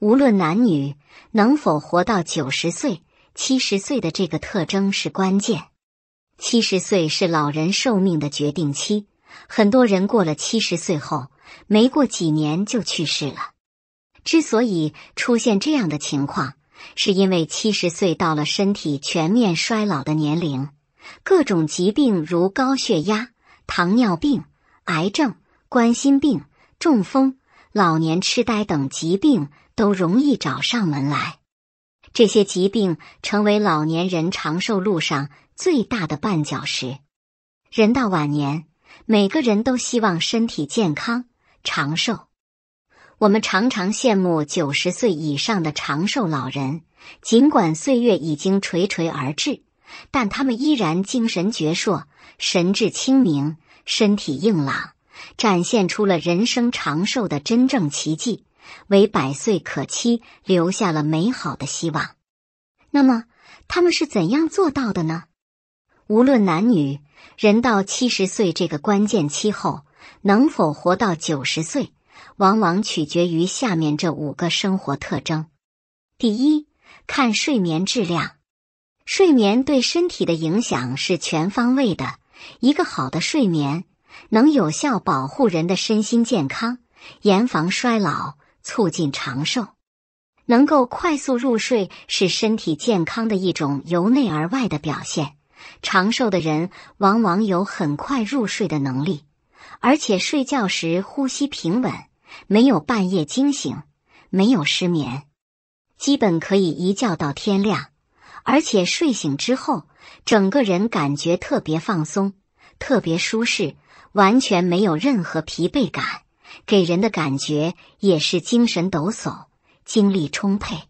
无论男女能否活到九十岁，七十岁的这个特征是关键。七十岁是老人寿命的决定期，很多人过了七十岁后，没过几年就去世了。之所以出现这样的情况，是因为七十岁到了身体全面衰老的年龄，各种疾病如高血压、糖尿病、癌症、冠心病、中风、老年痴呆等疾病。都容易找上门来，这些疾病成为老年人长寿路上最大的绊脚石。人到晚年，每个人都希望身体健康、长寿。我们常常羡慕九十岁以上的长寿老人，尽管岁月已经垂垂而至，但他们依然精神矍铄、神志清明、身体硬朗，展现出了人生长寿的真正奇迹。为百岁可期留下了美好的希望。那么，他们是怎样做到的呢？无论男女，人到七十岁这个关键期后，能否活到九十岁，往往取决于下面这五个生活特征。第一，看睡眠质量。睡眠对身体的影响是全方位的，一个好的睡眠能有效保护人的身心健康，严防衰老。促进长寿，能够快速入睡是身体健康的一种由内而外的表现。长寿的人往往有很快入睡的能力，而且睡觉时呼吸平稳，没有半夜惊醒，没有失眠，基本可以一觉到天亮。而且睡醒之后，整个人感觉特别放松，特别舒适，完全没有任何疲惫感。给人的感觉也是精神抖擞、精力充沛，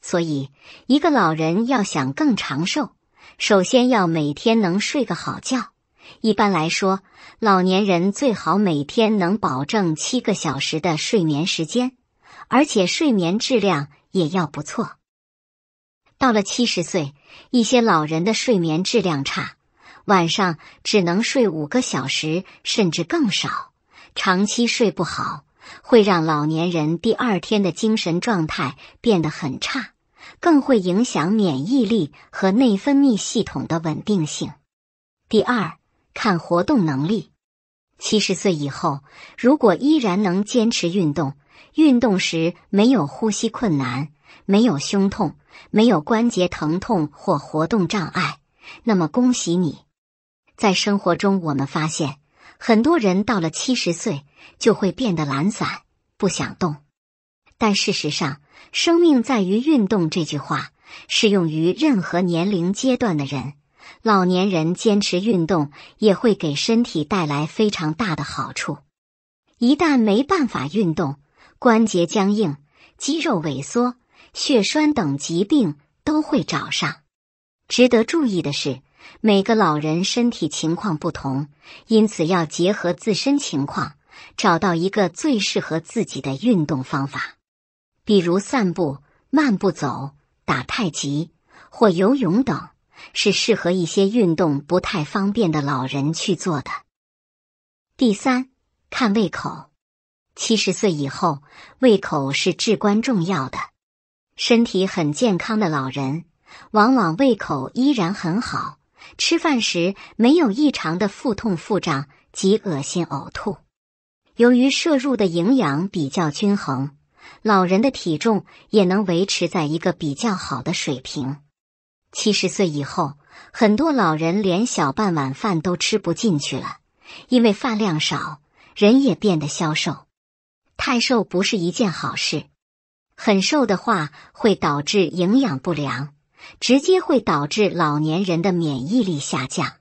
所以一个老人要想更长寿，首先要每天能睡个好觉。一般来说，老年人最好每天能保证七个小时的睡眠时间，而且睡眠质量也要不错。到了七十岁，一些老人的睡眠质量差，晚上只能睡五个小时，甚至更少。长期睡不好会让老年人第二天的精神状态变得很差，更会影响免疫力和内分泌系统的稳定性。第二，看活动能力。七十岁以后，如果依然能坚持运动，运动时没有呼吸困难，没有胸痛，没有关节疼痛或活动障碍，那么恭喜你。在生活中，我们发现。很多人到了七十岁就会变得懒散，不想动。但事实上，“生命在于运动”这句话适用于任何年龄阶段的人。老年人坚持运动也会给身体带来非常大的好处。一旦没办法运动，关节僵硬、肌肉萎缩、血栓等疾病都会找上。值得注意的是。每个老人身体情况不同，因此要结合自身情况，找到一个最适合自己的运动方法。比如散步、慢步走、打太极或游泳等，是适合一些运动不太方便的老人去做的。第三，看胃口。七十岁以后，胃口是至关重要的。身体很健康的老人，往往胃口依然很好。吃饭时没有异常的腹痛、腹胀及恶心、呕吐。由于摄入的营养比较均衡，老人的体重也能维持在一个比较好的水平。七十岁以后，很多老人连小半碗饭都吃不进去了，因为饭量少，人也变得消瘦。太瘦不是一件好事，很瘦的话会导致营养不良。直接会导致老年人的免疫力下降。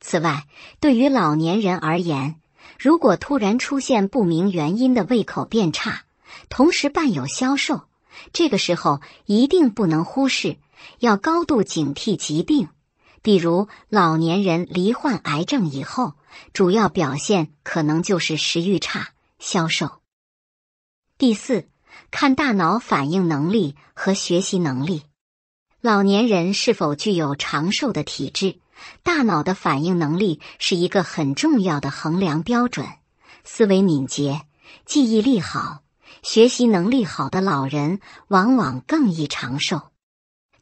此外，对于老年人而言，如果突然出现不明原因的胃口变差，同时伴有消瘦，这个时候一定不能忽视，要高度警惕疾病。比如，老年人罹患癌症以后，主要表现可能就是食欲差、消瘦。第四，看大脑反应能力和学习能力。老年人是否具有长寿的体质？大脑的反应能力是一个很重要的衡量标准。思维敏捷、记忆力好、学习能力好的老人，往往更易长寿。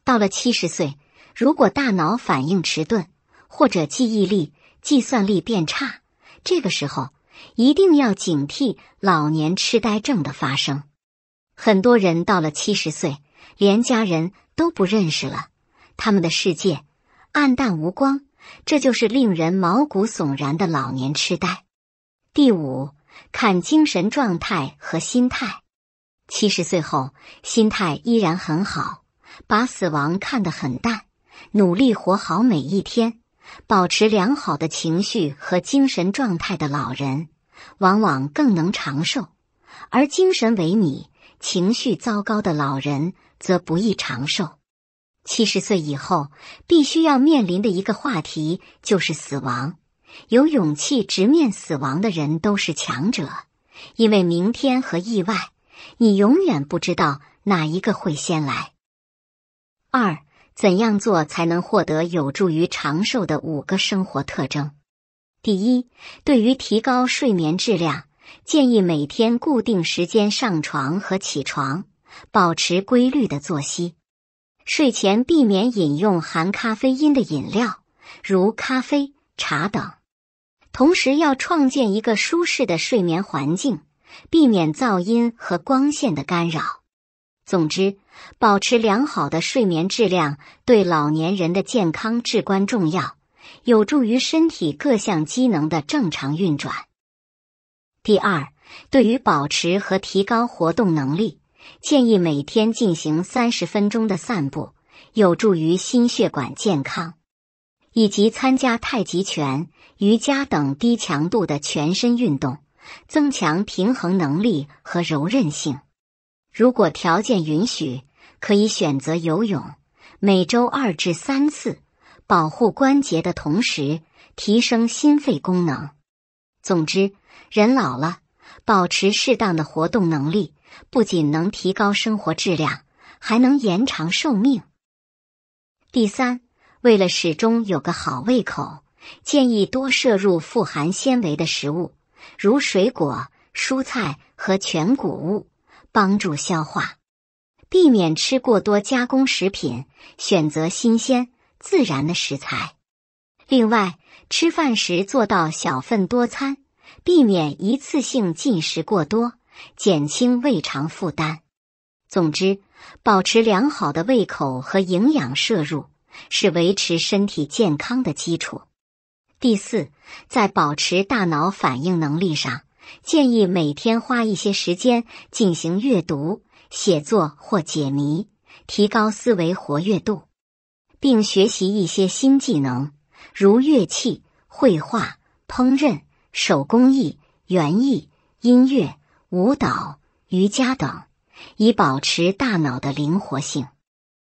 到了七十岁，如果大脑反应迟钝，或者记忆力、计算力变差，这个时候一定要警惕老年痴呆症的发生。很多人到了七十岁。连家人都不认识了，他们的世界暗淡无光，这就是令人毛骨悚然的老年痴呆。第五，看精神状态和心态。七十岁后，心态依然很好，把死亡看得很淡，努力活好每一天，保持良好的情绪和精神状态的老人，往往更能长寿。而精神萎靡、情绪糟糕的老人，则不易长寿。七十岁以后，必须要面临的一个话题就是死亡。有勇气直面死亡的人都是强者，因为明天和意外，你永远不知道哪一个会先来。二，怎样做才能获得有助于长寿的五个生活特征？第一，对于提高睡眠质量，建议每天固定时间上床和起床。保持规律的作息，睡前避免饮用含咖啡因的饮料，如咖啡、茶等。同时，要创建一个舒适的睡眠环境，避免噪音和光线的干扰。总之，保持良好的睡眠质量对老年人的健康至关重要，有助于身体各项机能的正常运转。第二，对于保持和提高活动能力。建议每天进行三十分钟的散步，有助于心血管健康，以及参加太极拳、瑜伽等低强度的全身运动，增强平衡能力和柔韧性。如果条件允许，可以选择游泳，每周二至三次，保护关节的同时提升心肺功能。总之，人老了，保持适当的活动能力。不仅能提高生活质量，还能延长寿命。第三，为了始终有个好胃口，建议多摄入富含纤维的食物，如水果、蔬菜和全谷物，帮助消化；避免吃过多加工食品，选择新鲜自然的食材。另外，吃饭时做到小份多餐，避免一次性进食过多。减轻胃肠负担。总之，保持良好的胃口和营养摄入是维持身体健康的基础。第四，在保持大脑反应能力上，建议每天花一些时间进行阅读、写作或解谜，提高思维活跃度，并学习一些新技能，如乐器、绘画、烹饪、手工艺、园艺、音乐。舞蹈、瑜伽等，以保持大脑的灵活性。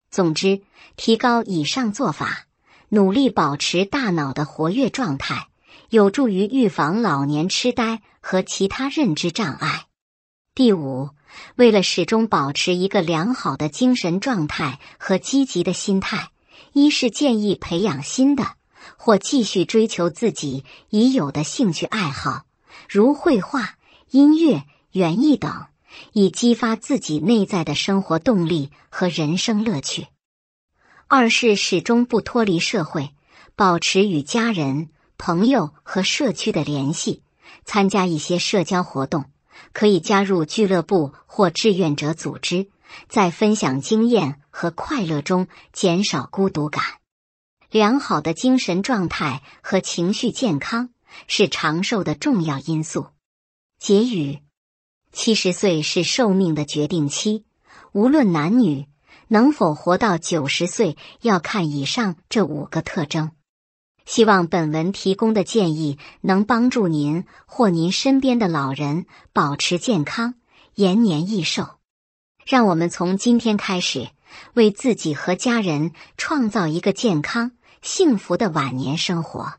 总之，提高以上做法，努力保持大脑的活跃状态，有助于预防老年痴呆和其他认知障碍。第五，为了始终保持一个良好的精神状态和积极的心态，一是建议培养新的或继续追求自己已有的兴趣爱好，如绘画、音乐。园艺等，以激发自己内在的生活动力和人生乐趣。二是始终不脱离社会，保持与家人、朋友和社区的联系，参加一些社交活动，可以加入俱乐部或志愿者组织，在分享经验和快乐中减少孤独感。良好的精神状态和情绪健康是长寿的重要因素。结语。七十岁是寿命的决定期，无论男女能否活到九十岁，要看以上这五个特征。希望本文提供的建议能帮助您或您身边的老人保持健康、延年益寿。让我们从今天开始，为自己和家人创造一个健康、幸福的晚年生活。